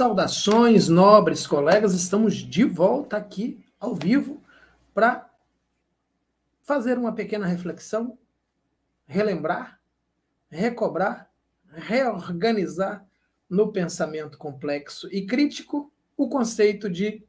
Saudações, nobres colegas, estamos de volta aqui ao vivo para fazer uma pequena reflexão, relembrar, recobrar, reorganizar no pensamento complexo e crítico o conceito de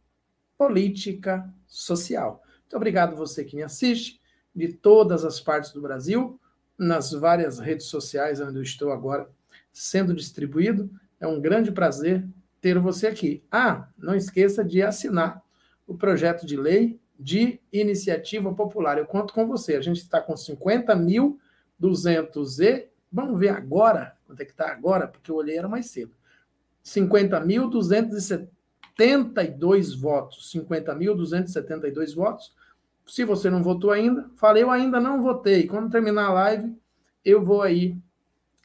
política social. Muito obrigado você que me assiste de todas as partes do Brasil, nas várias redes sociais onde eu estou agora sendo distribuído. É um grande prazer ter você aqui. Ah, não esqueça de assinar o projeto de lei de iniciativa popular. Eu conto com você. A gente está com 50.200 e. Vamos ver agora quanto é que está agora, porque eu olhei era mais cedo. 50.272 votos. 50.272 votos. Se você não votou ainda, falei, eu ainda não votei. Quando terminar a live, eu vou aí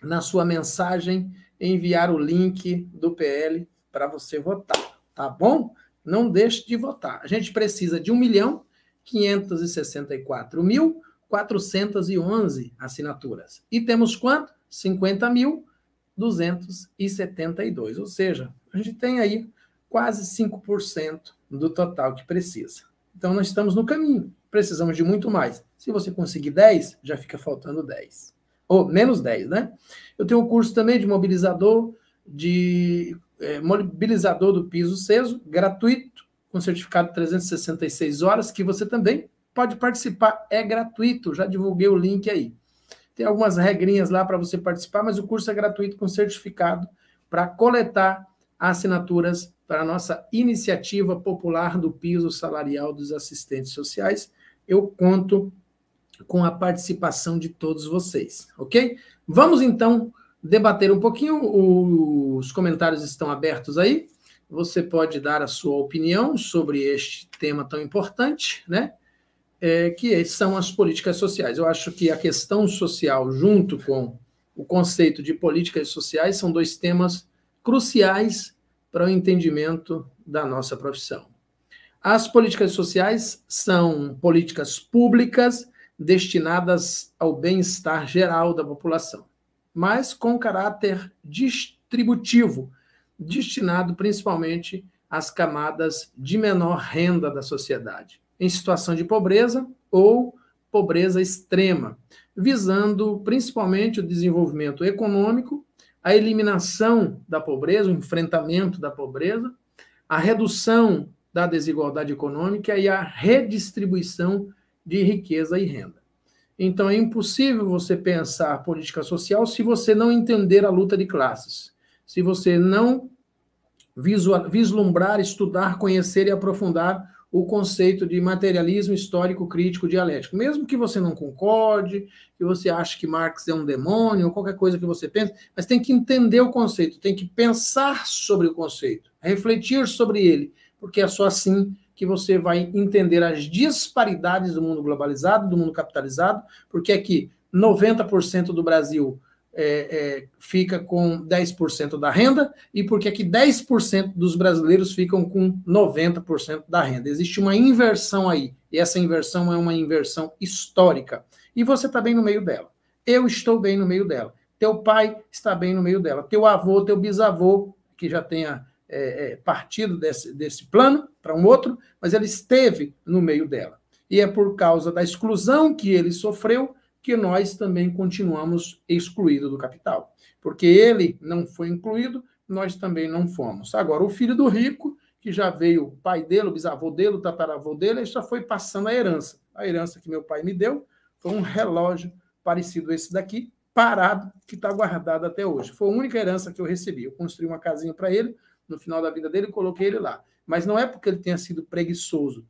na sua mensagem enviar o link do PL para você votar, tá bom? Não deixe de votar. A gente precisa de 1 milhão 564 mil 411 assinaturas. E temos quanto? 50 mil 272. Ou seja, a gente tem aí quase 5% do total que precisa. Então, nós estamos no caminho. Precisamos de muito mais. Se você conseguir 10, já fica faltando 10. Ou menos 10, né? Eu tenho um curso também de mobilizador de é, mobilizador do piso CESO, gratuito, com certificado 366 horas, que você também pode participar, é gratuito, já divulguei o link aí. Tem algumas regrinhas lá para você participar, mas o curso é gratuito com certificado para coletar assinaturas para a nossa iniciativa popular do piso salarial dos assistentes sociais. Eu conto com a participação de todos vocês, ok? Vamos então debater um pouquinho. Os comentários estão abertos aí. Você pode dar a sua opinião sobre este tema tão importante, né? É, que são as políticas sociais. Eu acho que a questão social, junto com o conceito de políticas sociais, são dois temas cruciais para o entendimento da nossa profissão. As políticas sociais são políticas públicas destinadas ao bem-estar geral da população mas com caráter distributivo, destinado principalmente às camadas de menor renda da sociedade, em situação de pobreza ou pobreza extrema, visando principalmente o desenvolvimento econômico, a eliminação da pobreza, o enfrentamento da pobreza, a redução da desigualdade econômica e a redistribuição de riqueza e renda. Então é impossível você pensar política social se você não entender a luta de classes, se você não vislumbrar, estudar, conhecer e aprofundar o conceito de materialismo histórico crítico dialético. Mesmo que você não concorde, que você ache que Marx é um demônio, ou qualquer coisa que você pense, mas tem que entender o conceito, tem que pensar sobre o conceito, refletir sobre ele, porque é só assim que você vai entender as disparidades do mundo globalizado, do mundo capitalizado, porque é que 90% do Brasil é, é, fica com 10% da renda e porque é que 10% dos brasileiros ficam com 90% da renda. Existe uma inversão aí, e essa inversão é uma inversão histórica. E você está bem no meio dela. Eu estou bem no meio dela. Teu pai está bem no meio dela. Teu avô, teu bisavô, que já tenha é, é, partido desse, desse plano para um outro, mas ele esteve no meio dela. E é por causa da exclusão que ele sofreu que nós também continuamos excluídos do capital. Porque ele não foi incluído, nós também não fomos. Agora, o filho do rico, que já veio o pai dele, o bisavô dele, o tataravô dele, ele só foi passando a herança. A herança que meu pai me deu foi um relógio parecido a esse daqui, parado, que está guardado até hoje. Foi a única herança que eu recebi. Eu construí uma casinha para ele, no final da vida dele, coloquei ele lá. Mas não é porque ele tenha sido preguiçoso.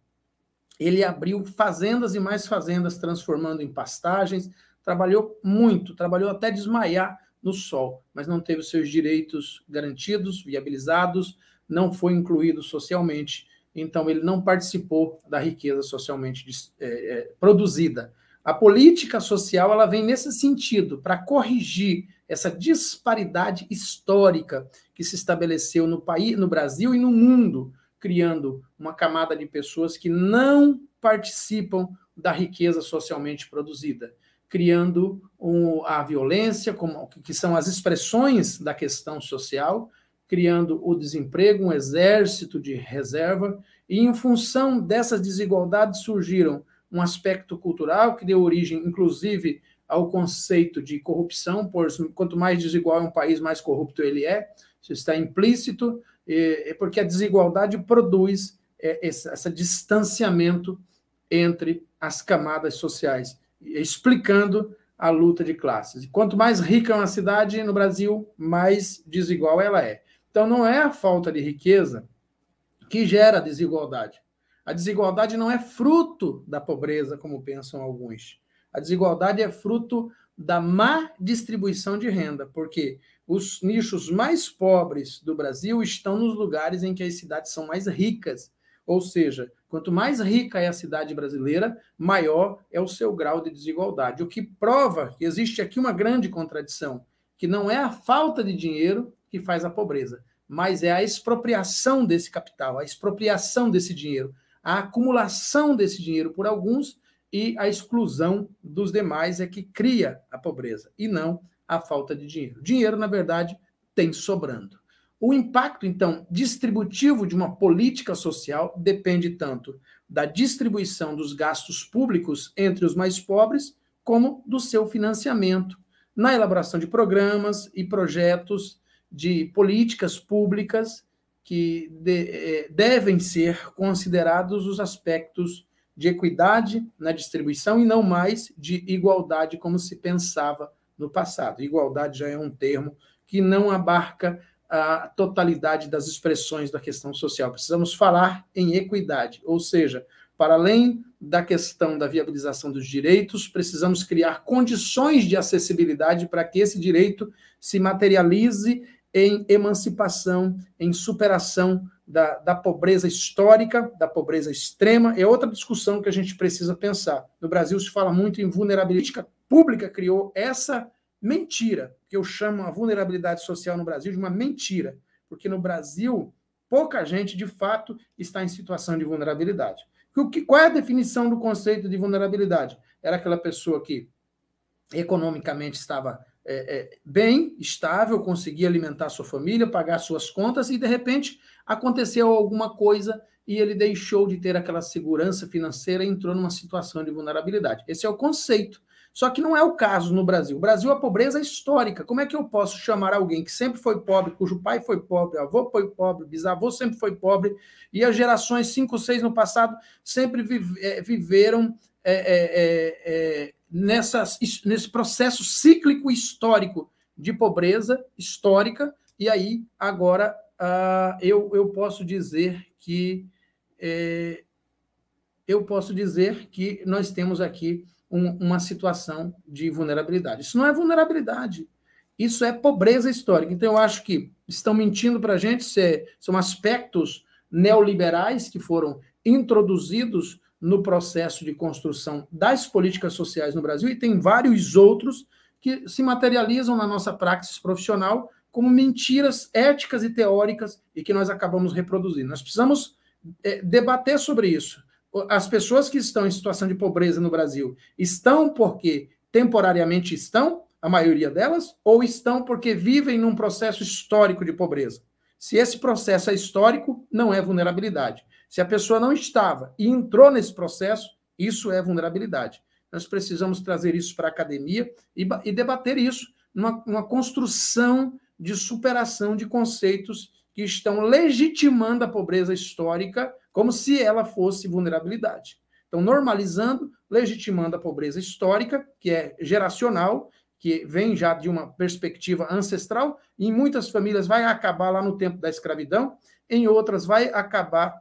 Ele abriu fazendas e mais fazendas, transformando em pastagens, trabalhou muito, trabalhou até desmaiar no sol, mas não teve seus direitos garantidos, viabilizados, não foi incluído socialmente, então ele não participou da riqueza socialmente é, é, produzida. A política social ela vem nesse sentido, para corrigir essa disparidade histórica que se estabeleceu no país, no Brasil e no mundo, criando uma camada de pessoas que não participam da riqueza socialmente produzida, criando um, a violência, como, que são as expressões da questão social, criando o desemprego, um exército de reserva, e em função dessas desigualdades surgiram um aspecto cultural que deu origem, inclusive, ao conceito de corrupção, por, quanto mais desigual é um país, mais corrupto ele é, isso está implícito, é, porque a desigualdade produz é, esse, esse distanciamento entre as camadas sociais, explicando a luta de classes. E quanto mais rica é uma cidade no Brasil, mais desigual ela é. Então, não é a falta de riqueza que gera a desigualdade. A desigualdade não é fruto da pobreza, como pensam alguns. A desigualdade é fruto da má distribuição de renda, porque os nichos mais pobres do Brasil estão nos lugares em que as cidades são mais ricas. Ou seja, quanto mais rica é a cidade brasileira, maior é o seu grau de desigualdade. O que prova que existe aqui uma grande contradição, que não é a falta de dinheiro que faz a pobreza, mas é a expropriação desse capital, a expropriação desse dinheiro, a acumulação desse dinheiro por alguns e a exclusão dos demais é que cria a pobreza e não a falta de dinheiro. Dinheiro, na verdade, tem sobrando. O impacto, então, distributivo de uma política social depende tanto da distribuição dos gastos públicos entre os mais pobres, como do seu financiamento, na elaboração de programas e projetos de políticas públicas que de, eh, devem ser considerados os aspectos de equidade na distribuição e não mais de igualdade como se pensava no passado. Igualdade já é um termo que não abarca a totalidade das expressões da questão social. Precisamos falar em equidade, ou seja, para além da questão da viabilização dos direitos, precisamos criar condições de acessibilidade para que esse direito se materialize em emancipação, em superação da, da pobreza histórica, da pobreza extrema. É outra discussão que a gente precisa pensar. No Brasil se fala muito em vulnerabilidade pública, criou essa mentira, que eu chamo a vulnerabilidade social no Brasil de uma mentira, porque no Brasil pouca gente de fato está em situação de vulnerabilidade. O que, qual é a definição do conceito de vulnerabilidade? Era aquela pessoa que economicamente estava é, é, bem, estável, conseguir alimentar sua família, pagar suas contas e de repente aconteceu alguma coisa e ele deixou de ter aquela segurança financeira e entrou numa situação de vulnerabilidade. Esse é o conceito. Só que não é o caso no Brasil. O Brasil, é a pobreza é histórica. Como é que eu posso chamar alguém que sempre foi pobre, cujo pai foi pobre, avô foi pobre, bisavô sempre foi pobre, e as gerações 5, 6 no passado sempre é, viveram é, é, é, nessas, nesse processo cíclico histórico de pobreza histórica, e aí agora uh, eu, eu posso dizer que é, eu posso dizer que nós temos aqui um, uma situação de vulnerabilidade. Isso não é vulnerabilidade, isso é pobreza histórica. Então, eu acho que estão mentindo para a gente, se, é, são aspectos neoliberais que foram introduzidos no processo de construção das políticas sociais no Brasil, e tem vários outros que se materializam na nossa praxis profissional como mentiras éticas e teóricas e que nós acabamos reproduzindo. Nós precisamos é, debater sobre isso. As pessoas que estão em situação de pobreza no Brasil estão porque temporariamente estão, a maioria delas, ou estão porque vivem num processo histórico de pobreza. Se esse processo é histórico, não é vulnerabilidade. Se a pessoa não estava e entrou nesse processo, isso é vulnerabilidade. Nós precisamos trazer isso para a academia e, e debater isso numa, numa construção de superação de conceitos que estão legitimando a pobreza histórica como se ela fosse vulnerabilidade. Então, normalizando, legitimando a pobreza histórica, que é geracional, que vem já de uma perspectiva ancestral, e em muitas famílias vai acabar lá no tempo da escravidão, em outras vai acabar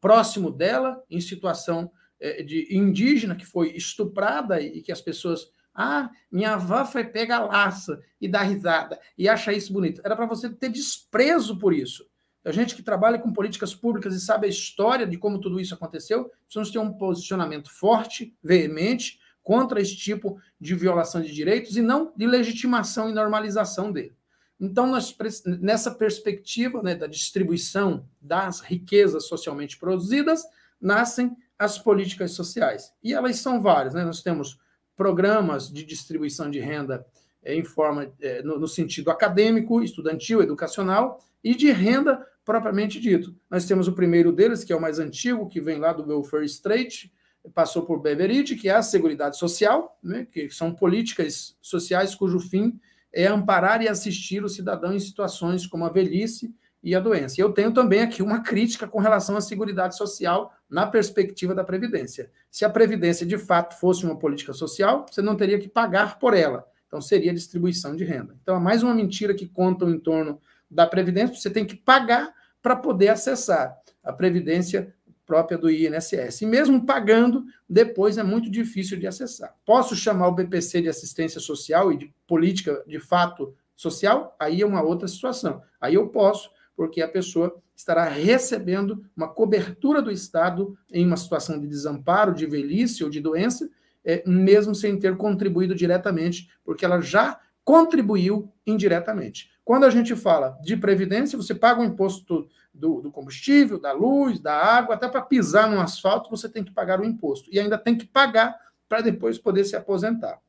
próximo dela, em situação eh, de indígena, que foi estuprada e que as pessoas. Ah, minha avó foi pegar laça e dar risada e acha isso bonito. Era para você ter desprezo por isso. A gente que trabalha com políticas públicas e sabe a história de como tudo isso aconteceu, precisamos ter um posicionamento forte, veemente, contra esse tipo de violação de direitos e não de legitimação e normalização dele. Então, nós, nessa perspectiva né, da distribuição das riquezas socialmente produzidas, nascem as políticas sociais. E elas são várias. Né? Nós temos programas de distribuição de renda eh, em forma eh, no, sentido acadêmico, estudantil, educacional e de renda propriamente dito. Nós temos o primeiro deles, que é o mais antigo, que vem lá do Welfare State, passou por Beveridge, que é a Seguridade Social, né? que são políticas sociais cujo fim é amparar e assistir o cidadão em situações como a velhice e a doença. eu tenho também aqui uma crítica com relação à Seguridade Social na perspectiva da Previdência. Se a Previdência de fato fosse uma política social, você não teria que pagar por ela. Então seria distribuição de renda. Então é mais uma mentira que contam em torno da Previdência, você tem que pagar para poder acessar. A Previdência própria do INSS. E mesmo pagando, depois é muito difícil de acessar. Posso chamar o BPC de assistência social e de política de fato social? Aí é uma outra situação. Aí eu posso, porque a pessoa estará recebendo uma cobertura do Estado em uma situação de desamparo, de velhice ou de doença, é, mesmo sem ter contribuído diretamente, porque ela já contribuiu indiretamente. Quando a gente fala de previdência, você paga o imposto do, do combustível, da luz, da água, até para pisar no asfalto, você tem que pagar o imposto. E ainda tem que pagar para depois poder se aposentar.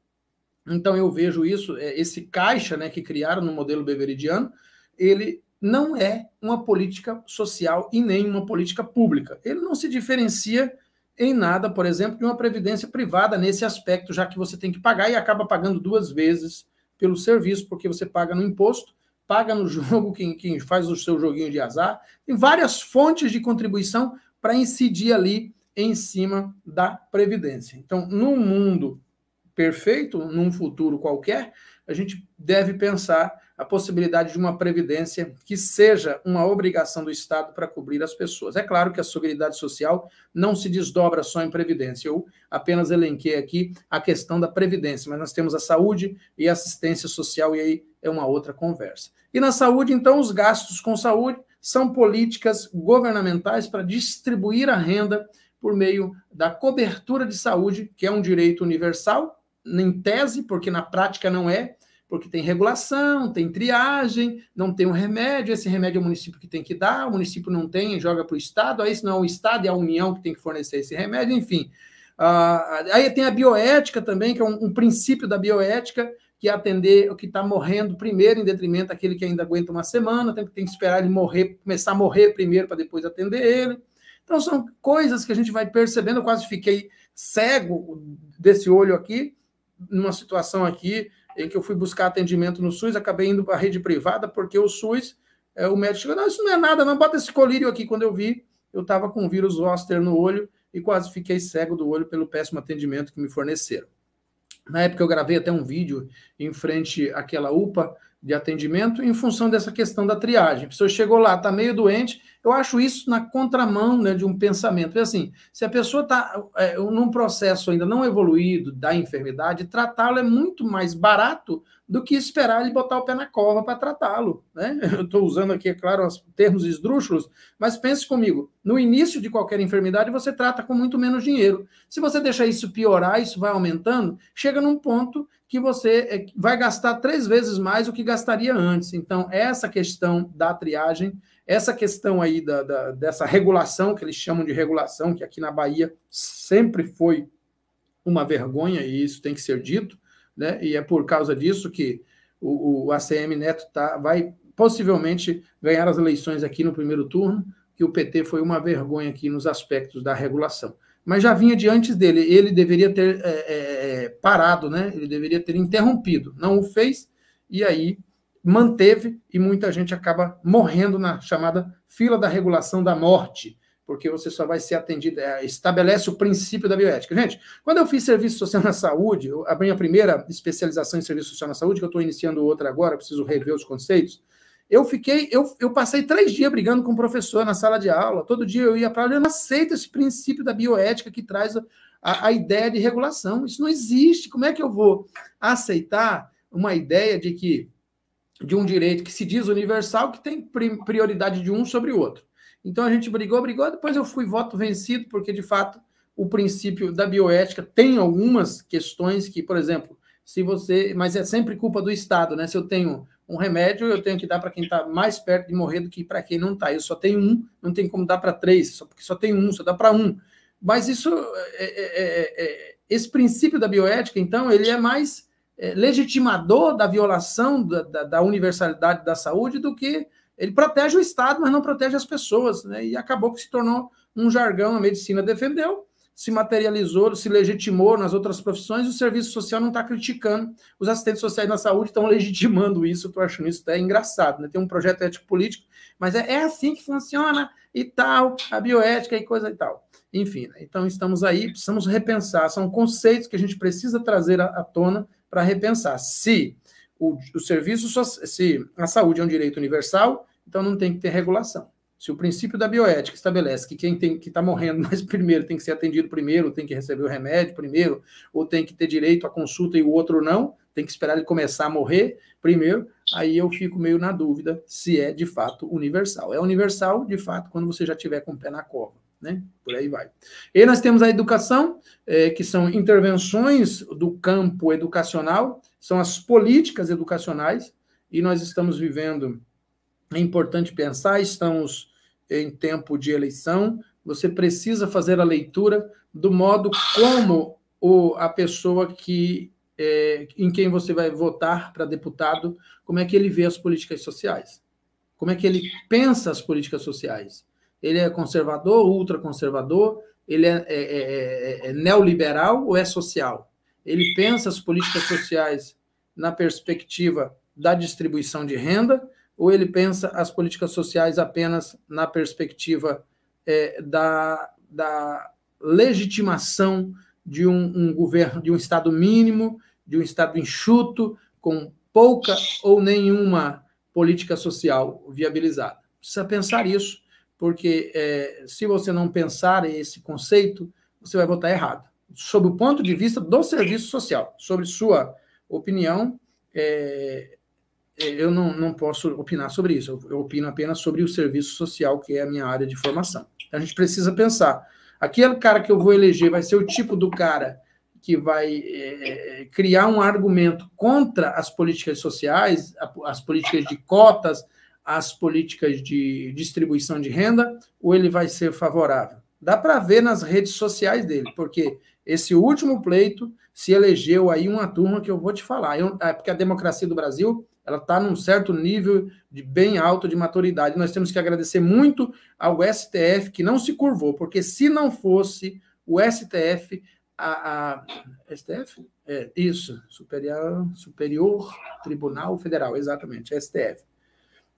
Então eu vejo isso, é, esse caixa né, que criaram no modelo beveridiano, ele não é uma política social e nem uma política pública. Ele não se diferencia em nada, por exemplo, de uma previdência privada nesse aspecto, já que você tem que pagar e acaba pagando duas vezes pelo serviço, porque você paga no imposto, paga no jogo quem, quem faz o seu joguinho de azar. Tem várias fontes de contribuição para incidir ali em cima da Previdência. Então, num mundo perfeito, num futuro qualquer, a gente deve pensar a possibilidade de uma previdência que seja uma obrigação do Estado para cobrir as pessoas. É claro que a Seguridade Social não se desdobra só em previdência. Eu apenas elenquei aqui a questão da previdência, mas nós temos a saúde e a assistência social, e aí é uma outra conversa. E na saúde, então, os gastos com saúde são políticas governamentais para distribuir a renda por meio da cobertura de saúde, que é um direito universal, em tese, porque na prática não é, porque tem regulação, tem triagem, não tem um remédio, esse remédio é o município que tem que dar, o município não tem, joga para o Estado, aí se não é o Estado, é a União que tem que fornecer esse remédio, enfim. Ah, aí tem a bioética também, que é um, um princípio da bioética, que é atender o que está morrendo primeiro, em detrimento daquele que ainda aguenta uma semana, tem, tem que esperar ele morrer, começar a morrer primeiro para depois atender ele. Então são coisas que a gente vai percebendo, eu quase fiquei cego desse olho aqui, numa situação aqui, em que eu fui buscar atendimento no SUS, acabei indo para a rede privada, porque o SUS, é, o médico chegou, não, isso não é nada, não bota esse colírio aqui. Quando eu vi, eu estava com o vírus zoster no olho e quase fiquei cego do olho pelo péssimo atendimento que me forneceram. Na época eu gravei até um vídeo em frente àquela UPA de atendimento em função dessa questão da triagem. A pessoa chegou lá, está meio doente, eu acho isso na contramão né, de um pensamento. É assim, se a pessoa está é, num processo ainda não evoluído da enfermidade, tratá-lo é muito mais barato do que esperar ele botar o pé na cova para tratá-lo. Né? Eu estou usando aqui, é claro, os termos esdrúxulos, mas pense comigo: no início de qualquer enfermidade, você trata com muito menos dinheiro. Se você deixar isso piorar, isso vai aumentando, chega num ponto que você é, vai gastar três vezes mais o que gastaria antes. Então, essa questão da triagem essa questão aí da, da, dessa regulação, que eles chamam de regulação, que aqui na Bahia sempre foi uma vergonha, e isso tem que ser dito, né? e é por causa disso que o, o ACM Neto tá, vai possivelmente ganhar as eleições aqui no primeiro turno, que o PT foi uma vergonha aqui nos aspectos da regulação. Mas já vinha de antes dele, ele deveria ter é, é, é parado, né? ele deveria ter interrompido, não o fez, e aí manteve e muita gente acaba morrendo na chamada fila da regulação da morte, porque você só vai ser atendido, é, estabelece o princípio da bioética. Gente, quando eu fiz serviço social na saúde, a minha primeira especialização em serviço social na saúde, que eu estou iniciando outra agora, preciso rever os conceitos, eu fiquei, eu, eu passei três dias brigando com o professor na sala de aula, todo dia eu ia para ele eu não aceito esse princípio da bioética que traz a, a ideia de regulação, isso não existe, como é que eu vou aceitar uma ideia de que de um direito que se diz universal, que tem prioridade de um sobre o outro. Então a gente brigou, brigou, depois eu fui voto vencido, porque de fato o princípio da bioética tem algumas questões que, por exemplo, se você. Mas é sempre culpa do Estado, né? Se eu tenho um remédio, eu tenho que dar para quem está mais perto de morrer do que para quem não está. Eu só tenho um, não tem como dar para três, só porque só tem um, só dá para um. Mas isso. É, é, é, é, esse princípio da bioética, então, ele é mais é, legitimador da violação da, da, da, universalidade da saúde do que ele protege o Estado, mas não protege as pessoas, né? E acabou que se tornou um jargão, a medicina defendeu, se materializou, se legitimou nas outras profissões, o serviço social não está criticando. Os assistentes sociais na saúde estão legitimando isso, estou achando isso até engraçado, né? Tem um projeto ético-político, mas é, é, assim que funciona e tal, a bioética e coisa e tal. Enfim, né? então estamos aí, precisamos repensar, são conceitos que a gente precisa trazer à, à tona para repensar. Se o, o serviço, se a saúde é um direito universal, então não tem que ter regulação. Se o princípio da bioética estabelece que quem tem que está morrendo mais primeiro tem que ser atendido primeiro, tem que receber o remédio primeiro, ou tem que ter direito à consulta e o outro não, tem que esperar ele começar a morrer primeiro, aí eu fico meio na dúvida se é de fato universal. É universal, de fato, quando você já tiver com o pé na cova né? Por aí vai. E nós temos a educação, é, que são intervenções do campo educacional, são as políticas educacionais, e nós estamos vivendo, é importante pensar, estamos em tempo de eleição, você precisa fazer a leitura do modo como o, a pessoa que é, em quem você vai votar para deputado, como é que ele vê as políticas sociais? Como é que ele pensa as políticas sociais? Ele é conservador, ultraconservador, ele é, é, é, é, neoliberal ou é social? Ele pensa as políticas sociais na perspectiva da distribuição de renda ou ele pensa as políticas sociais apenas na perspectiva da, da legitimação de um, um governo, de um Estado mínimo, de um Estado enxuto, com pouca ou nenhuma política social viabilizada? Precisa pensar isso porque é, se você não pensar esse conceito, você vai votar errado, sob o ponto de vista do serviço social. Sobre sua opinião, é, é, eu não, não posso opinar sobre isso, eu, eu opino apenas sobre o serviço social, que é a minha área de formação. A gente precisa pensar. Aquele cara que eu vou eleger vai ser o tipo do cara que vai é, é criar um argumento contra as políticas sociais, as políticas de cotas, as políticas de distribuição de renda ou ele vai ser favorável? Dá para ver nas redes sociais dele, porque esse último pleito se elegeu aí uma turma que eu vou te falar. Eu, é porque a democracia do Brasil ela está num certo nível de bem alto de maturidade. Nós temos que agradecer muito ao STF que não se curvou, porque se não fosse o STF, a, a STF, é, isso, superior, superior Tribunal Federal, exatamente, STF.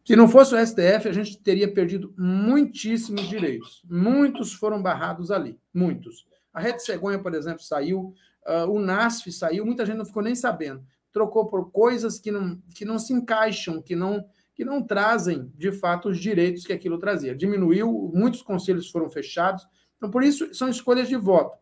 Se não fosse o STF, a gente teria perdido muitíssimos direitos. Muitos foram barrados ali, muitos. A Rede Cegonha, por exemplo, saiu, uh, o NASF saiu, muita gente não ficou nem sabendo. Trocou por coisas que não, que não se encaixam, que não, que não trazem, de fato, os direitos que aquilo trazia. Diminuiu, muitos conselhos foram fechados. Então, por isso, são escolhas de voto.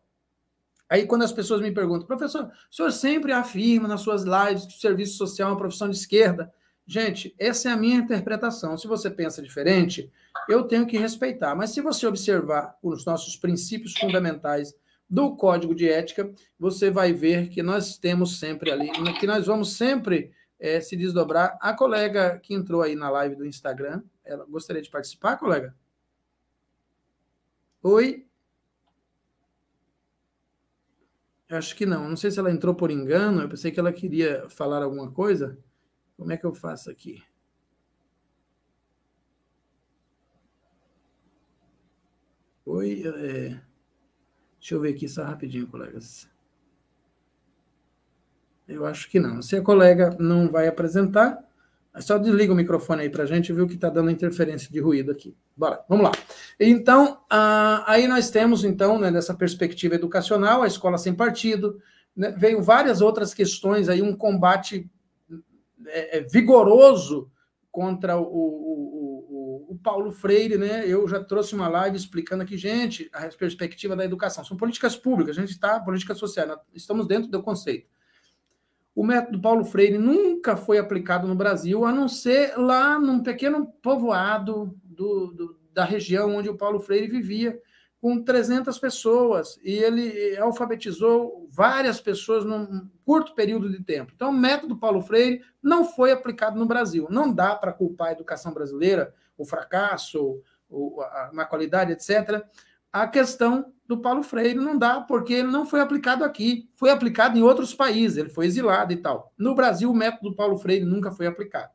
Aí, quando as pessoas me perguntam, professor, o senhor sempre afirma nas suas lives que o serviço social é uma profissão de esquerda. Gente, essa é a minha interpretação. Se você pensa diferente, eu tenho que respeitar. Mas se você observar os nossos princípios fundamentais do código de ética, você vai ver que nós temos sempre ali, que nós vamos sempre é, se desdobrar. A colega que entrou aí na live do Instagram, ela gostaria de participar, colega? Oi? acho que não. Não sei se ela entrou por engano. Eu pensei que ela queria falar alguma coisa. Como é que eu faço aqui? Oi, é... deixa eu ver aqui só rapidinho, colegas. Eu acho que não. Se a colega não vai apresentar, é só desliga o microfone aí para a gente, viu que está dando interferência de ruído aqui. Bora, vamos lá. Então, ah, aí nós temos, então, né, nessa perspectiva educacional, a escola sem partido, né, veio várias outras questões aí, um combate é, é, vigoroso contra o, o, o, o, Paulo Freire, né? Eu já trouxe uma live explicando aqui, gente, a perspectiva da educação. São políticas públicas, a gente está política social, né? estamos dentro do conceito. O método Paulo Freire nunca foi aplicado no Brasil, a não ser lá num pequeno povoado do, do da região onde o Paulo Freire vivia com 300 pessoas e ele alfabetizou várias pessoas num curto período de tempo. Então, o método Paulo Freire não foi aplicado no Brasil. Não dá para culpar a educação brasileira, o fracasso, a má qualidade, etc. A questão do Paulo Freire não dá, porque ele não foi aplicado aqui. Foi aplicado em outros países, ele foi exilado e tal. No Brasil, o método Paulo Freire nunca foi aplicado.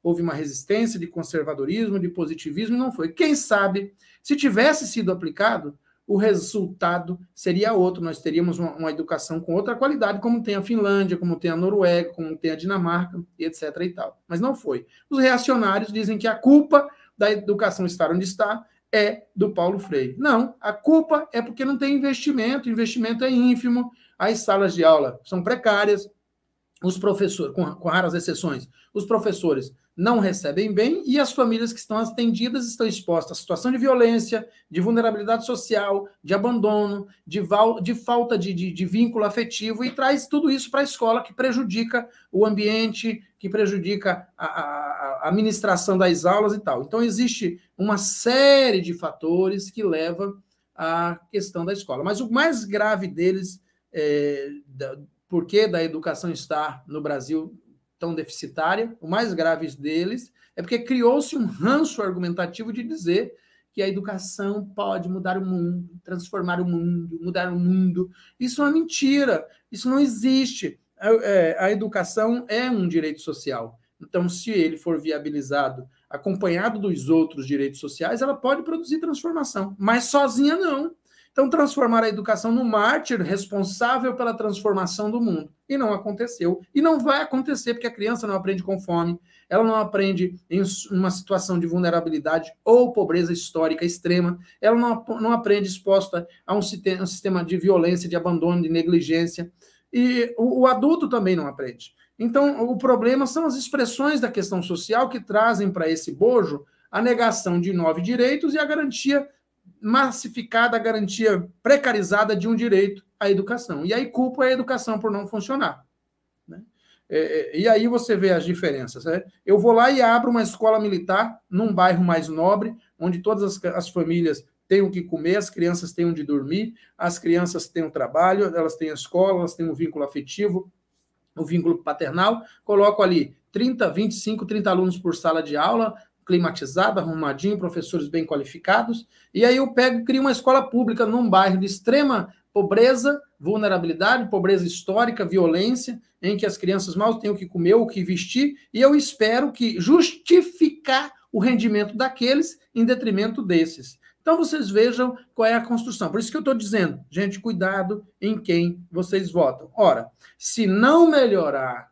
Houve uma resistência de conservadorismo, de positivismo, não foi. Quem sabe se tivesse sido aplicado, o resultado seria outro. Nós teríamos uma, uma, educação com outra qualidade, como tem a Finlândia, como tem a Noruega, como tem a Dinamarca, etc. e tal. Mas não foi. Os reacionários dizem que a culpa da educação estar onde está é do Paulo Freire. Não, a culpa é porque não tem investimento, o investimento é ínfimo, as salas de aula são precárias, os professores, com, com raras exceções, os professores não recebem bem e as famílias que estão atendidas estão expostas à situação de violência, de vulnerabilidade social, de abandono, de, val, de falta de, de, de vínculo afetivo e traz tudo isso para a escola que prejudica o ambiente, que prejudica a, a, a administração das aulas e tal. Então, existe uma série de fatores que levam à questão da escola. Mas o mais grave deles, é, da, por que da educação estar no Brasil tão deficitária. O mais grave deles é porque criou-se um ranço argumentativo de dizer que a educação pode mudar o mundo, transformar o mundo, mudar o mundo. Isso é uma mentira, isso não existe. A, é, a educação é um direito social. Então, se ele for viabilizado, acompanhado dos outros direitos sociais, ela pode produzir transformação, mas sozinha não. Então, transformar a educação no mártir responsável pela transformação do mundo. E não aconteceu. E não vai acontecer, porque a criança não aprende com fome, ela não aprende em uma situação de vulnerabilidade ou pobreza histórica extrema, ela não, não aprende exposta a um, sistema de violência, de abandono, de negligência. E o, o adulto também não aprende. Então, o problema são as expressões da questão social que trazem para esse bojo a negação de nove direitos e a garantia massificada a garantia precarizada de um direito à educação. E aí culpa é a educação por não funcionar. Né? É, é, e aí você vê as diferenças. Né? Eu vou lá e abro uma escola militar num bairro mais nobre, onde todas as, as famílias têm o que comer, as crianças têm onde dormir, as crianças têm o um trabalho, elas têm a escola, elas têm um vínculo afetivo, o um vínculo paternal. Coloco ali 30, 25, 30 alunos por sala de aula, climatizado, arrumadinho, professores bem qualificados, e aí eu pego e crio uma escola pública num bairro de extrema pobreza, vulnerabilidade, pobreza histórica, violência, em que as crianças mal têm o que comer, o que vestir, e eu espero que justificar o rendimento daqueles em detrimento desses. Então vocês vejam qual é a construção. Por isso que eu estou dizendo, gente, cuidado em quem vocês votam. Ora, se não melhorar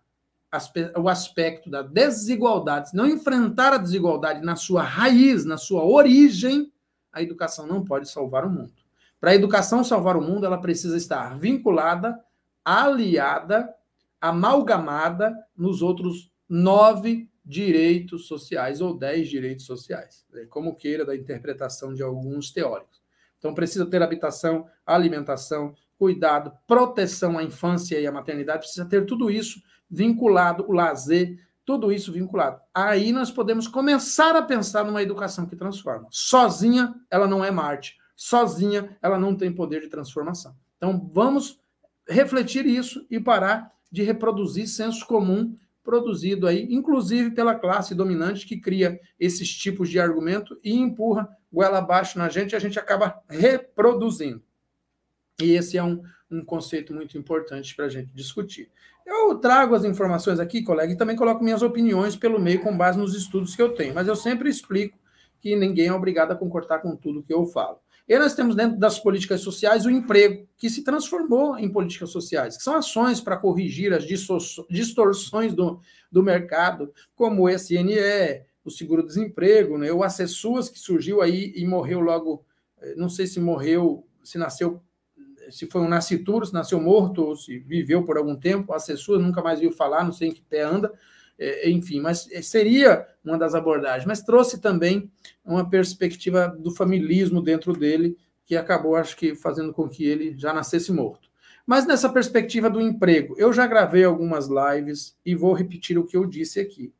o aspecto da desigualdade, se não enfrentar a desigualdade na sua raiz, na sua origem, a educação não pode salvar o mundo. Para a educação salvar o mundo, ela precisa estar vinculada, aliada, amalgamada nos outros nove direitos sociais ou dez direitos sociais, né? como queira da interpretação de alguns teóricos. Então precisa ter habitação, alimentação, cuidado, proteção à infância e à maternidade, precisa ter tudo isso vinculado, o lazer, tudo isso vinculado. Aí nós podemos começar a pensar numa educação que transforma. Sozinha, ela não é Marte. Sozinha, ela não tem poder de transformação. Então, vamos refletir isso e parar de reproduzir senso comum produzido aí, inclusive pela classe dominante que cria esses tipos de argumento e empurra goela abaixo na gente e a gente acaba reproduzindo. E esse é um um conceito muito importante para a gente discutir. Eu trago as informações aqui, colega, e também coloco minhas opiniões pelo meio com base nos estudos que eu tenho, mas eu sempre explico que ninguém é obrigado a concordar com tudo que eu falo. E nós temos dentro das políticas sociais o emprego, que se transformou em políticas sociais, que são ações para corrigir as distorções do, do mercado, como o SNE, o seguro-desemprego, né? o Acessuas, que surgiu aí e morreu logo, eh, não sei se morreu, se nasceu se foi um nascituro, se nasceu morto, ou se viveu por algum tempo, assessor, nunca mais viu falar, não sei em que pé anda, é, enfim, mas é, seria uma das abordagens. Mas trouxe também uma perspectiva do familismo dentro dele, que acabou, acho que, fazendo com que ele já nascesse morto. Mas nessa perspectiva do emprego, eu já gravei algumas lives e vou repetir o que eu disse aqui.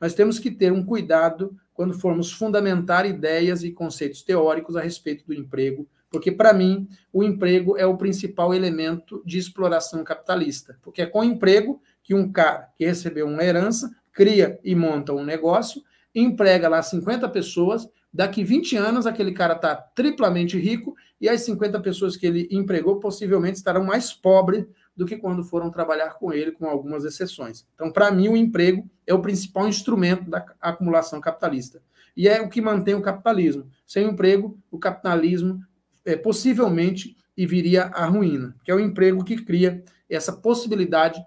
Nós temos que ter um cuidado quando formos fundamentar ideias e conceitos teóricos a respeito do emprego porque, para mim, o emprego é o principal elemento de exploração capitalista. Porque é com emprego que um cara que recebeu uma herança cria e monta um negócio, emprega lá 50 pessoas, daqui 20 anos aquele cara está triplamente rico e as 50 pessoas que ele empregou possivelmente estarão mais pobres do que quando foram trabalhar com ele, com algumas exceções. Então, para mim, o emprego é o principal instrumento da acumulação capitalista. E é o que mantém o capitalismo. Sem o emprego, o capitalismo é, possivelmente e viria à ruína, que é o emprego que cria essa possibilidade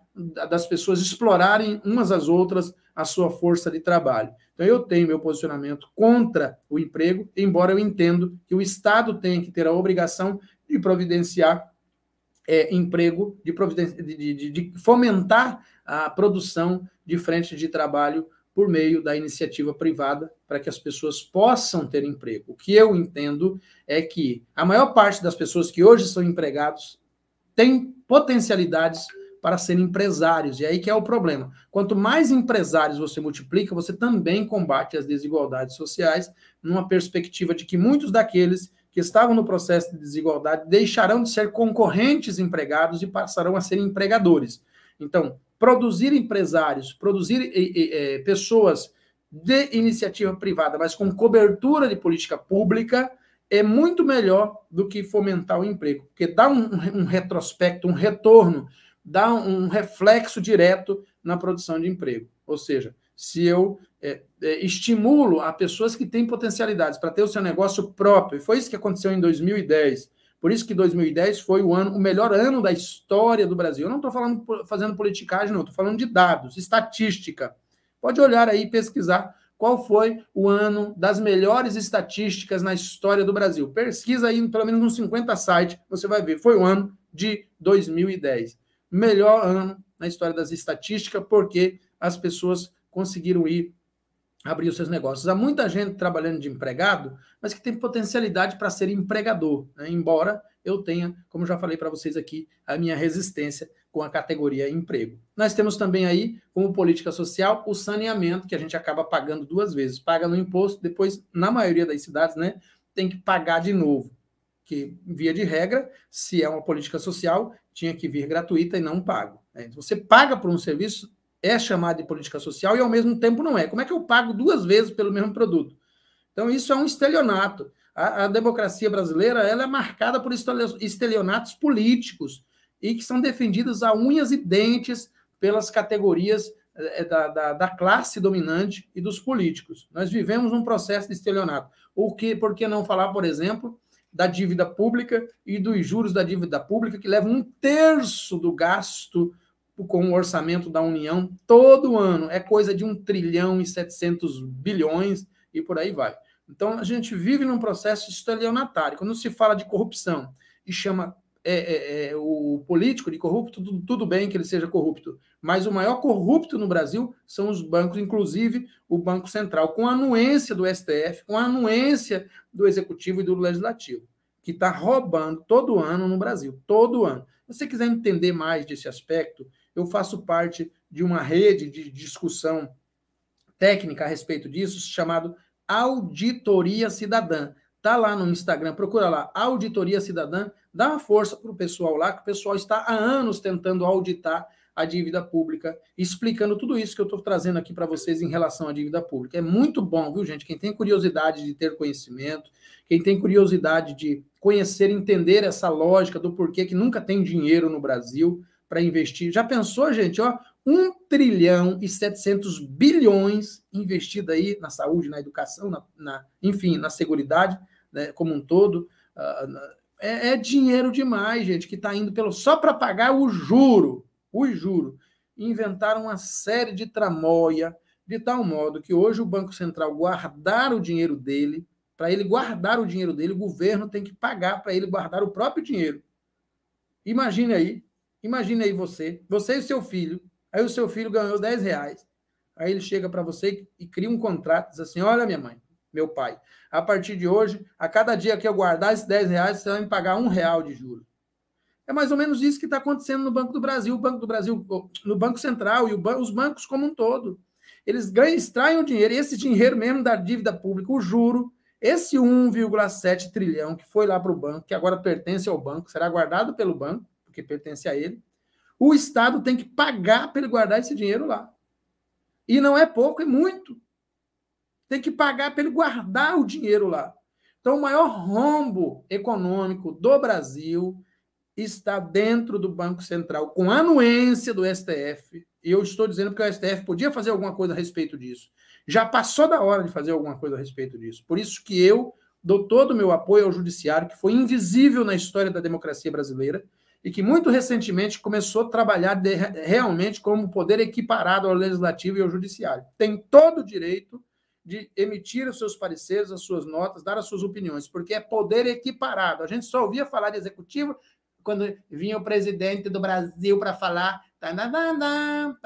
das pessoas explorarem umas às outras a sua força de trabalho. Então, eu tenho meu posicionamento contra o emprego, embora eu entendo que o Estado tem que ter a obrigação de providenciar é, emprego, de, de, de, de fomentar a produção de frente de trabalho por meio da iniciativa privada, para que as pessoas possam ter emprego. O que eu entendo é que a maior parte das pessoas que hoje são empregados tem potencialidades para serem empresários. E aí que é o problema. Quanto mais empresários você multiplica, você também combate as desigualdades sociais, numa perspectiva de que muitos daqueles que estavam no processo de desigualdade deixarão de ser concorrentes empregados e passarão a ser empregadores. Então, produzir empresários, produzir é, pessoas de iniciativa privada, mas com cobertura de política pública, é muito melhor do que fomentar o emprego, porque dá um, um retrospecto, um retorno, dá um reflexo direto na produção de emprego. Ou seja, se eu é, é, estimulo a pessoas que têm potencialidades para ter o seu negócio próprio, e foi isso que aconteceu em 2010. Por isso que 2010 foi o ano, o melhor ano da história do Brasil. Eu não estou falando fazendo politicagem, não, estou falando de dados, estatística. Pode olhar aí e pesquisar qual foi o ano das melhores estatísticas na história do Brasil. Pesquisa aí pelo menos uns 50 sites, você vai ver. Foi o ano de 2010. Melhor ano na história das estatísticas, porque as pessoas conseguiram ir abrir os seus negócios. Há muita gente trabalhando de empregado, mas que tem potencialidade para ser empregador, né? embora eu tenha, como já falei para vocês aqui, a minha resistência com a categoria emprego. Nós temos também aí, como política social, o saneamento, que a gente acaba pagando duas vezes. Paga no imposto, depois, na maioria das cidades, né, tem que pagar de novo. Que, via de regra, se é uma política social, tinha que vir gratuita e não pago. Né? Então, você paga por um serviço, é chamado de política social e ao mesmo tempo não é. Como é que eu pago duas vezes pelo mesmo produto? Então, isso é um estelionato. A, a democracia brasileira ela é marcada por estelionatos políticos e que são defendidas a unhas e dentes pelas categorias eh, eh, da, da, da, classe dominante e dos políticos. Nós vivemos um processo de estelionato. O que, por que não falar, por exemplo, da dívida pública e dos juros da dívida pública, que levam um terço do gasto com o orçamento da União todo ano. É coisa de um trilhão e 700 bilhões e por aí vai. Então, a gente vive num processo estelionatário. Quando se fala de corrupção e chama é, é, é, o político de corrupto, tudo, tudo bem que ele seja corrupto, mas o maior corrupto no Brasil são os bancos, inclusive o Banco Central, com a anuência do STF, com a anuência do Executivo e do Legislativo, que está roubando todo ano no Brasil, todo ano. Se você quiser entender mais desse aspecto, eu faço parte de uma rede de discussão técnica a respeito disso, chamado Auditoria Cidadã. Tá lá no Instagram, procura lá, Auditoria Cidadã, Dá uma força para o pessoal lá, que o pessoal está há anos tentando auditar a dívida pública, explicando tudo isso que eu estou trazendo aqui para vocês em relação à dívida pública. É muito bom, viu, gente? Quem tem curiosidade de ter conhecimento, quem tem curiosidade de conhecer, entender essa lógica do porquê que nunca tem dinheiro no Brasil para investir. Já pensou, gente? Ó, 1 trilhão e 700 bilhões investido aí na saúde, na educação, na, na enfim, na seguridade né, como um todo. Uh, é, é dinheiro demais, gente, que está indo pelo só para pagar o juro, o juro. Inventaram uma série de tramóia, de tal modo que hoje o Banco Central guardar o dinheiro dele, para ele guardar o dinheiro dele, o governo tem que pagar para ele guardar o próprio dinheiro. Imagine aí, imagine aí você, você e seu filho, aí o seu filho ganhou 10 reais, aí ele chega para você e cria um contrato, diz assim, olha minha mãe, meu pai. A partir de hoje, a cada dia que eu guardar esses 10 reais, você vai me pagar um real de juros. É mais ou menos isso que está acontecendo no Banco do Brasil, o Banco do Brasil, no Banco Central e os bancos como um todo. Eles ganham, extraem o dinheiro, e esse dinheiro mesmo da dívida pública, o juro, esse 1,7 trilhão que foi lá para o banco, que agora pertence ao banco, será guardado pelo banco, porque pertence a ele. O Estado tem que pagar para ele guardar esse dinheiro lá. E não é pouco, é muito tem que pagar para ele guardar o dinheiro lá. Então, o maior rombo econômico do Brasil está dentro do Banco Central, com anuência do STF. E eu estou dizendo que o STF podia fazer alguma coisa a respeito disso. Já passou da hora de fazer alguma coisa a respeito disso. Por isso que eu dou todo o meu apoio ao judiciário, que foi invisível na história da democracia brasileira e que muito recentemente começou a trabalhar de, realmente como poder equiparado ao legislativo e ao judiciário. Tem todo o direito de emitir os seus pareceres, as suas notas, dar as suas opiniões, porque é poder equiparado. A gente só ouvia falar de executivo quando vinha o presidente do Brasil para falar, tananana,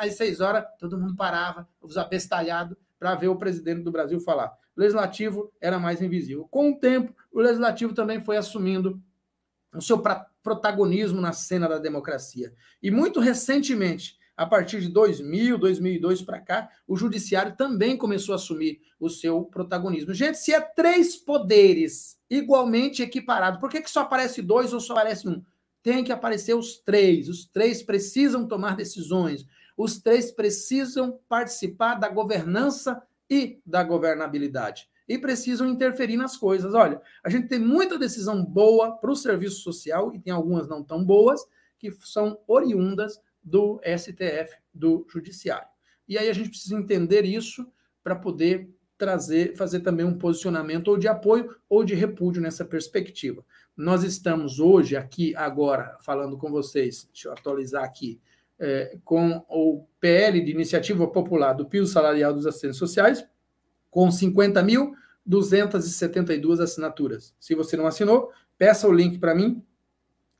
às seis horas todo mundo parava, os apestalhados, para ver o presidente do Brasil falar. O legislativo era mais invisível. Com o tempo, o legislativo também foi assumindo o seu protagonismo na cena da democracia. E muito recentemente, a partir de 2000, 2002 para cá, o judiciário também começou a assumir o seu protagonismo. Gente, se é três poderes igualmente equiparados, por que, que só aparece dois ou só aparece um? Tem que aparecer os três. Os três precisam tomar decisões. Os três precisam participar da governança e da governabilidade e precisam interferir nas coisas. Olha, a gente tem muita decisão boa para o serviço social e tem algumas não tão boas que são oriundas do STF, do Judiciário. E aí a gente precisa entender isso para poder trazer, fazer também um posicionamento ou de apoio ou de repúdio nessa perspectiva. Nós estamos hoje aqui, agora, falando com vocês, deixa eu atualizar aqui, é, com o PL de Iniciativa Popular do piso Salarial dos Assistentes Sociais, com 50.272 mil. assinaturas. Se você não assinou, peça o link para mim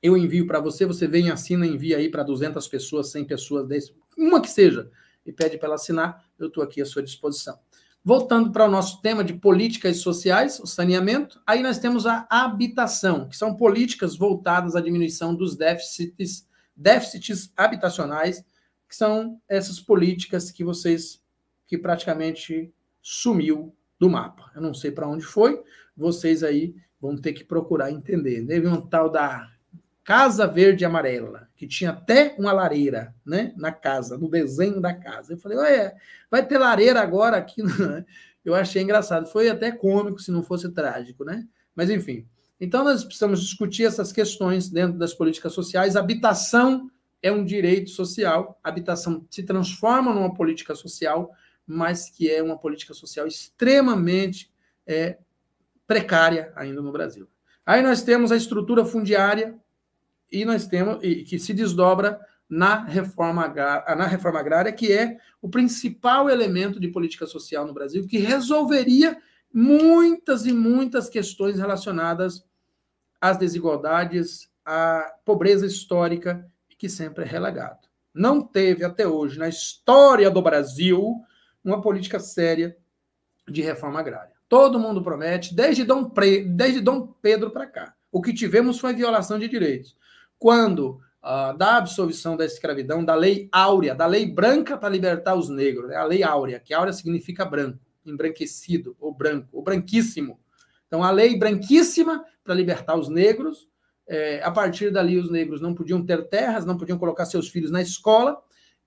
eu envio para você, você vem, assina, envia aí para 200 pessoas, 100 pessoas, 10, uma que seja, e pede para ela assinar, eu estou aqui à sua disposição. Voltando para o nosso tema de políticas sociais, o saneamento, aí nós temos a habitação, que são políticas voltadas à diminuição dos déficits, déficits habitacionais, que são essas políticas que vocês, que praticamente sumiu do mapa. Eu não sei para onde foi, vocês aí vão ter que procurar entender. Teve né? um tal da Casa Verde e Amarela, que tinha até uma lareira, né, na casa, no desenho da casa. Eu falei, olha, vai ter lareira agora aqui. Né? Eu achei engraçado. Foi até cômico, se não fosse trágico, né? Mas enfim. Então nós precisamos discutir essas questões dentro das políticas sociais. Habitação é um direito social. Habitação se transforma numa política social, mas que é uma política social extremamente é, precária ainda no Brasil. Aí nós temos a estrutura fundiária, e nós temos e, que se desdobra na reforma, agrária, na reforma agrária, que é o principal elemento de política social no Brasil, que resolveria muitas e muitas questões relacionadas às desigualdades, à pobreza histórica, que sempre é relegado. Não teve até hoje, na história do Brasil, uma política séria de reforma agrária. Todo mundo promete, desde Dom, Pre... desde Dom Pedro para cá. O que tivemos foi violação de direitos quando ah, da absolvição da escravidão, da lei áurea, da lei branca para libertar os negros, né? a lei áurea, que áurea significa branco, embranquecido, ou branco, ou branquíssimo. Então, a lei branquíssima para libertar os negros, é, a partir dali os negros não podiam ter terras, não podiam colocar seus filhos na escola,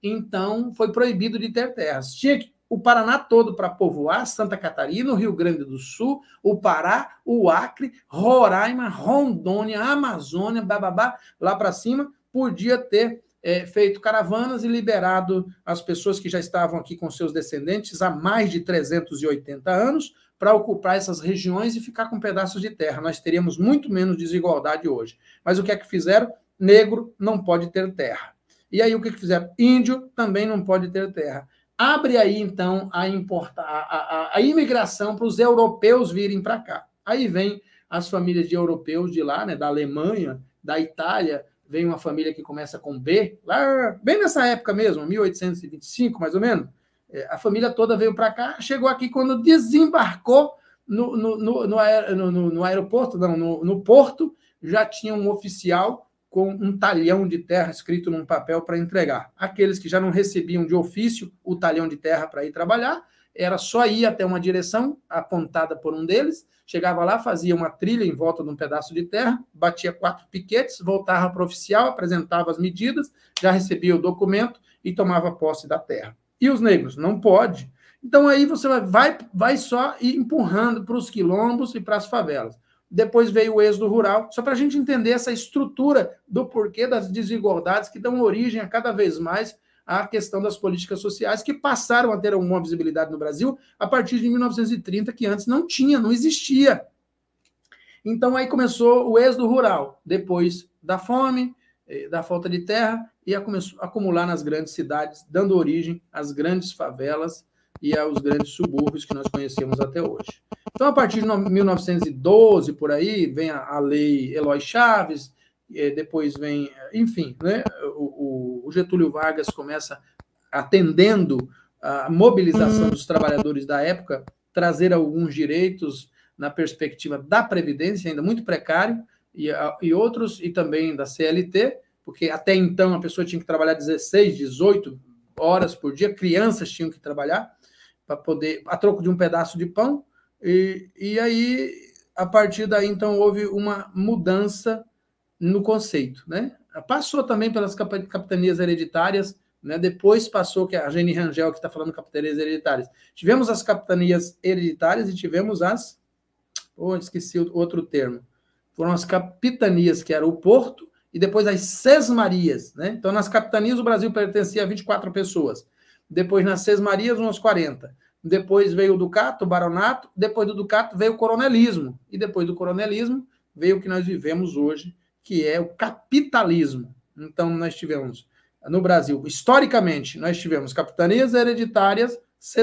então foi proibido de ter terras. Tinha que o Paraná todo para povoar, Santa Catarina, o Rio Grande do Sul, o Pará, o Acre, Roraima, Rondônia, Amazônia, bababá, lá para cima, podia ter é, feito caravanas e liberado as pessoas que já estavam aqui com seus descendentes há mais de 380 anos para ocupar essas regiões e ficar com pedaços de terra. Nós teríamos muito menos desigualdade hoje. Mas o que é que fizeram? Negro não pode ter terra. E aí o que, é que fizeram? Índio também não pode ter terra abre aí então a, a, a, a imigração para os europeus virem para cá. Aí vem as famílias de europeus de lá, né, da Alemanha, da Itália, vem uma família que começa com B, lá bem nessa época mesmo, 1825 mais ou menos, é, a família toda veio para cá, chegou aqui quando desembarcou no, no, no, no, aer, no, no aeroporto, não, no, porto, já tinha um oficial com um talhão de terra escrito num papel para entregar. Aqueles que já não recebiam de ofício o talhão de terra para ir trabalhar, era só ir até uma direção apontada por um deles, chegava lá, fazia uma trilha em volta de um pedaço de terra, batia quatro piquetes, voltava para o oficial, apresentava as medidas, já recebia o documento e tomava posse da terra. E os negros? Não pode. Então aí você vai, vai, vai só empurrando para os quilombos e para as favelas depois veio o êxodo rural, só para a gente entender essa estrutura do porquê das desigualdades que dão origem a cada vez mais à questão das políticas sociais, que passaram a ter uma visibilidade no Brasil a partir de 1930, que antes não tinha, não existia. Então aí começou o êxodo rural, depois da fome, eh, da falta de terra, e a acumular nas grandes cidades, dando origem às grandes favelas, e aos grandes subúrbios que nós conhecemos até hoje. Então, a partir de 1912, por aí, vem a, a lei Eloy Chaves, eh, depois vem, eh, enfim, né, o, o, Getúlio Vargas começa atendendo a mobilização hum. dos trabalhadores da época, trazer alguns direitos na perspectiva da Previdência, ainda muito precário, e, e outros, e também da CLT, porque até então a pessoa tinha que trabalhar 16, 18 horas por dia, crianças tinham que trabalhar, para poder a troco de um pedaço de pão e, e aí a partir daí então houve uma mudança no conceito, né? Passou também pelas capitanias hereditárias, né? Depois passou que a Jenny Rangel que está falando capitanias hereditárias. Tivemos as capitanias hereditárias e tivemos as, oh, esqueci outro termo. Foram as capitanias que era o porto e depois as sesmarias, né? Então nas capitanias o Brasil pertencia a 24 pessoas depois nas Sesmarias, uns 40. Depois veio o Ducato, o Baronato, depois do Ducato veio o coronelismo, e depois do coronelismo veio o que nós vivemos hoje, que é o capitalismo. Então, nós tivemos no Brasil, historicamente, nós tivemos capitanias hereditárias,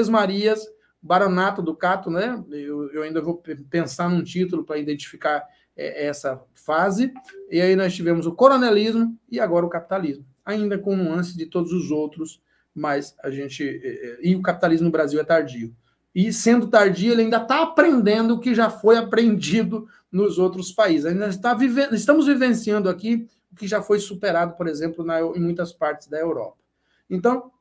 Marias, baronato, ducato, né? Eu, eu ainda vou pensar num título para identificar é, essa fase. E aí nós tivemos o coronelismo e agora o capitalismo, ainda com nuances de todos os outros mas a gente. É, é, e o capitalismo no Brasil é tardio. E sendo tardio, ele ainda está aprendendo o que já foi aprendido nos outros países. Ainda está vivendo, estamos vivenciando aqui o que já foi superado, por exemplo, na, em muitas partes da Europa. Então,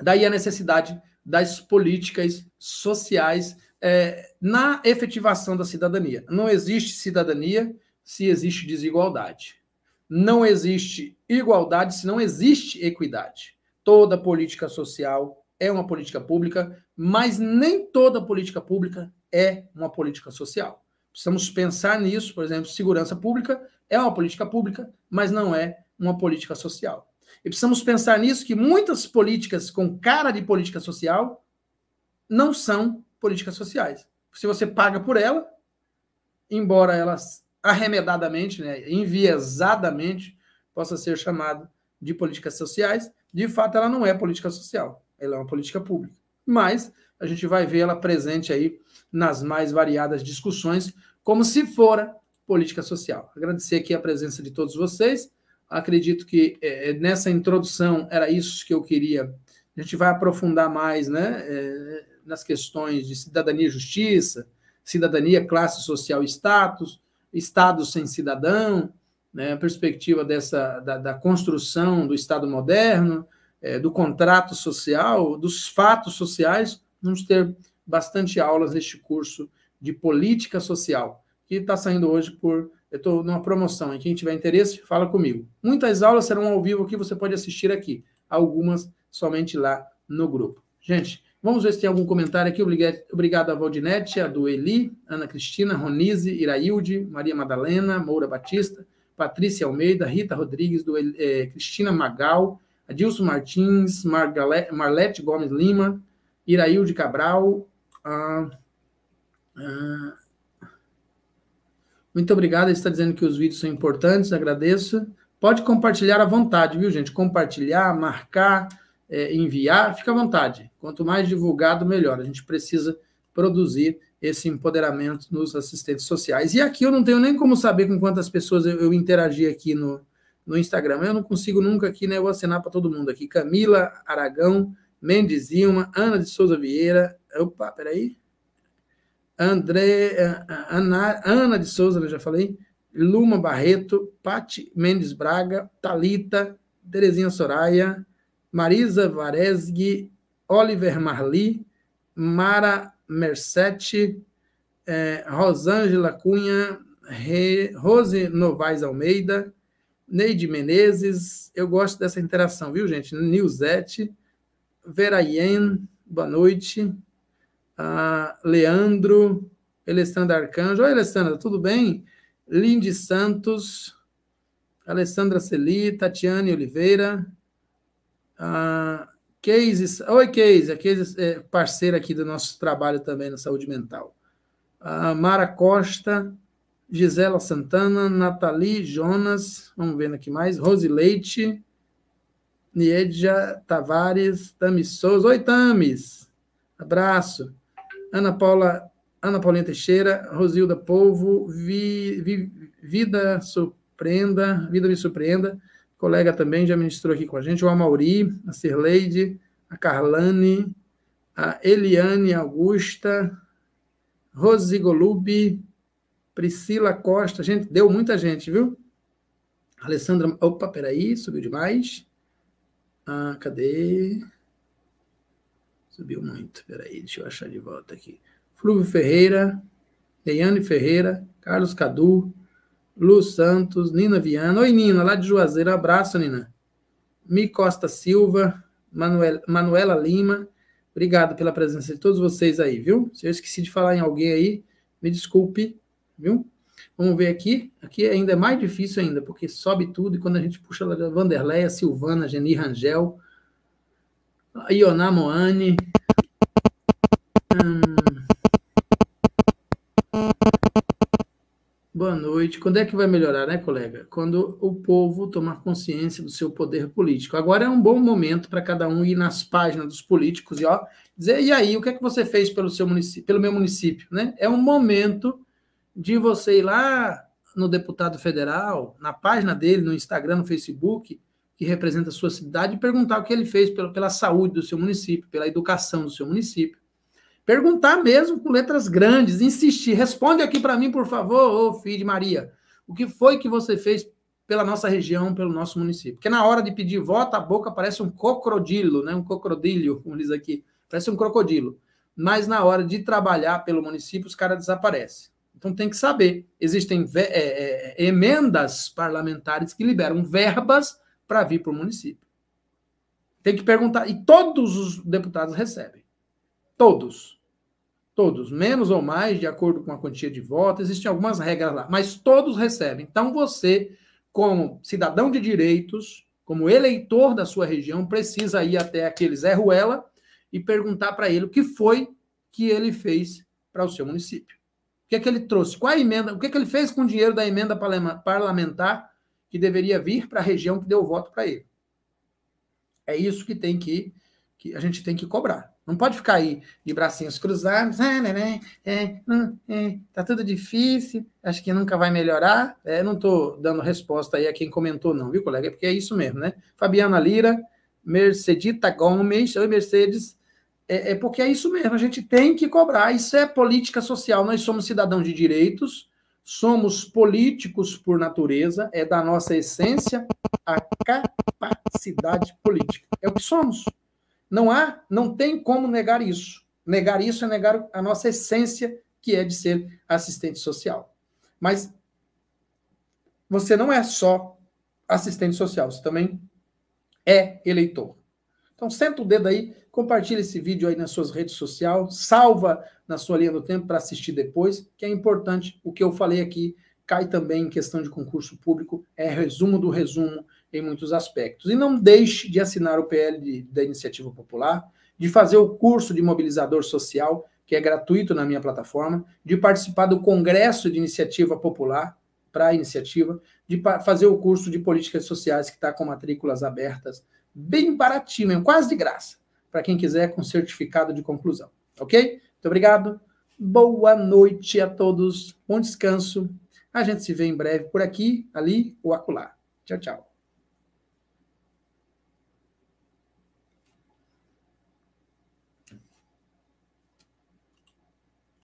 daí a necessidade das políticas sociais é, na efetivação da cidadania. Não existe cidadania se existe desigualdade. Não existe igualdade se não existe equidade. Toda política social é uma política pública, mas nem toda política pública é uma política social. Precisamos pensar nisso, por exemplo, segurança pública é uma política pública, mas não é uma política social. E precisamos pensar nisso que muitas políticas com cara de política social não são políticas sociais. Se você paga por ela, embora ela arremedadamente, né, enviesadamente, possa ser chamada de políticas sociais, de fato, ela não é política social, ela é uma política pública. Mas a gente vai ver ela presente aí nas mais variadas discussões, como se fora política social. Agradecer aqui a presença de todos vocês. Acredito que é, é nessa introdução era isso que eu queria. A gente vai aprofundar mais né, é, nas questões de cidadania e justiça, cidadania, classe social e status, Estado sem cidadão, né, a perspectiva dessa, da, da construção do Estado moderno, é, do contrato social, dos fatos sociais, vamos ter bastante aulas neste curso de política social, que está saindo hoje por. Eu estou numa promoção, e quem tiver interesse, fala comigo. Muitas aulas serão ao vivo aqui, você pode assistir aqui, algumas somente lá no grupo. Gente, vamos ver se tem algum comentário aqui. Obrigado a Valdinete, a do Eli, Ana Cristina, Ronise, Irailde, Maria Madalena, Moura Batista. Patrícia Almeida, Rita Rodrigues, do, é, Cristina Magal, Adilson Martins, Margale, Marlete Gomes Lima, Iraílde Cabral. Ah, ah, muito obrigado, está dizendo que os vídeos são importantes, agradeço. Pode compartilhar à vontade, viu, gente? Compartilhar, marcar, é, enviar, fica à vontade. Quanto mais divulgado, melhor. A gente precisa produzir esse empoderamento nos assistentes sociais. E aqui eu não tenho nem como saber com quantas pessoas eu, eu interagi aqui no, no Instagram. Eu não consigo nunca aqui, né? Eu vou assinar para todo mundo aqui. Camila Aragão, Mendes Ilma, Ana de Souza Vieira. Opa, peraí. André, eh, eh, Ana, Ana de Souza, eu já falei. Luma Barreto, Pati Mendes Braga, Talita, Terezinha Soraya, Marisa Varesgui, Oliver Marli, Mara Mercete, é, Rosângela Cunha, Re, Rose Novaes Almeida, Neide Menezes, eu gosto dessa interação, viu, gente? Nilzete, Yen, boa noite. Ah, Leandro, Alessandra Arcanjo. Oi, Alessandra, tudo bem? Lindy Santos, Alessandra Celi, Tatiane Oliveira, ah, Cases, oi Case, a Case é parceira aqui do nosso trabalho também na saúde mental. A Mara Costa, Gisela Santana, Nathalie Jonas, vamos vendo aqui mais, Rose Leite, Niedja Tavares, Tamis Souza, oi Tamis, abraço. Ana Paula, Ana Paulinha Teixeira, Rosilda Polvo, Vi, Vi, Vida Surpreenda, Vida Me Surpreenda, colega também já ministrou aqui com a gente, o Amauri, a Sirleide, a Carlane, a Eliane Augusta, Rosi Golub, Priscila Costa, gente, deu muita gente, viu? Alessandra, opa, peraí, subiu demais. Ah, cadê? Subiu muito, peraí, deixa eu achar de volta aqui. Flúvio Ferreira, Leiane Ferreira, Carlos Cadu, Lu Santos, Nina Viana. Oi, Nina, lá de Juazeiro. Abraço, Nina. Mi Costa Silva, Manuel, Manuela Lima. Obrigado pela presença de todos vocês aí, viu? Se eu esqueci de falar em alguém aí, me desculpe, viu? Vamos ver aqui. Aqui ainda é mais difícil ainda, porque sobe tudo e quando a gente puxa é Vanderleia, Silvana, Geni Rangel, Ioná Moane. Hum, Boa noite. Quando é que vai melhorar, né, colega? Quando o povo tomar consciência do seu poder político. Agora é um bom momento para cada um ir nas páginas dos políticos e ó, dizer, e aí, o que é que você fez pelo seu município, pelo meu município, né? É um momento de você ir lá no deputado federal, na página dele, no Instagram, no Facebook, que representa a sua cidade, e perguntar o que ele fez pela, pela saúde do seu município, pela educação do seu município Perguntar mesmo com letras grandes, insistir. Responde aqui para mim, por favor, ô filho de Maria. O que foi que você fez pela nossa região, pelo nosso município? Porque na hora de pedir voto, a boca parece um cocodilo, né? Um crocodilo, como diz aqui. Parece um crocodilo. Mas na hora de trabalhar pelo município, os caras desaparecem. Então tem que saber. Existem é, é, é, emendas parlamentares que liberam verbas para vir para o município. Tem que perguntar. E todos os deputados recebem. Todos. Todos, menos ou mais, de acordo com a quantia de votos, existem algumas regras lá, mas todos recebem. Então você, como cidadão de direitos, como eleitor da sua região, precisa ir até aquele Zé Ruela e perguntar para ele o que foi que ele fez para o seu município. O que é que ele trouxe? Qual a emenda? O que é que ele fez com o dinheiro da emenda parlamentar que deveria vir para a região que deu o voto para ele? É isso que tem que, que a gente tem que cobrar. Não pode ficar aí de bracinhos cruzados, é, né, é, hum, é, tá tudo difícil, acho que nunca vai melhorar. É, não estou dando resposta aí a quem comentou, não, viu, colega? É porque é isso mesmo, né? Fabiana Lira, Mercedita Gomes, oi, Mercedes. É, é porque é isso mesmo, a gente tem que cobrar. Isso é política social. Nós somos cidadãos de direitos, somos políticos por natureza, é da nossa essência a capacidade política. É o que somos. Não há, não tem como negar isso. Negar isso é negar a nossa essência, que é de ser assistente social. Mas você não é só assistente social, você também é eleitor. Então, senta o dedo aí, compartilha esse vídeo aí nas suas redes sociais, salva na sua linha do tempo para assistir depois, que é importante. O que eu falei aqui cai também em questão de concurso público, é resumo do resumo em muitos aspectos. E não deixe de assinar o PL da Iniciativa Popular, de fazer o curso de mobilizador social, que é gratuito na minha plataforma, de participar do Congresso de Iniciativa Popular, para a iniciativa, de fazer o curso de políticas sociais, que está com matrículas abertas, bem baratinho, quase de graça, para quem quiser com certificado de conclusão. Ok? Muito obrigado. Boa noite a todos. Bom descanso. A gente se vê em breve por aqui, ali ou acolá. Tchau, tchau.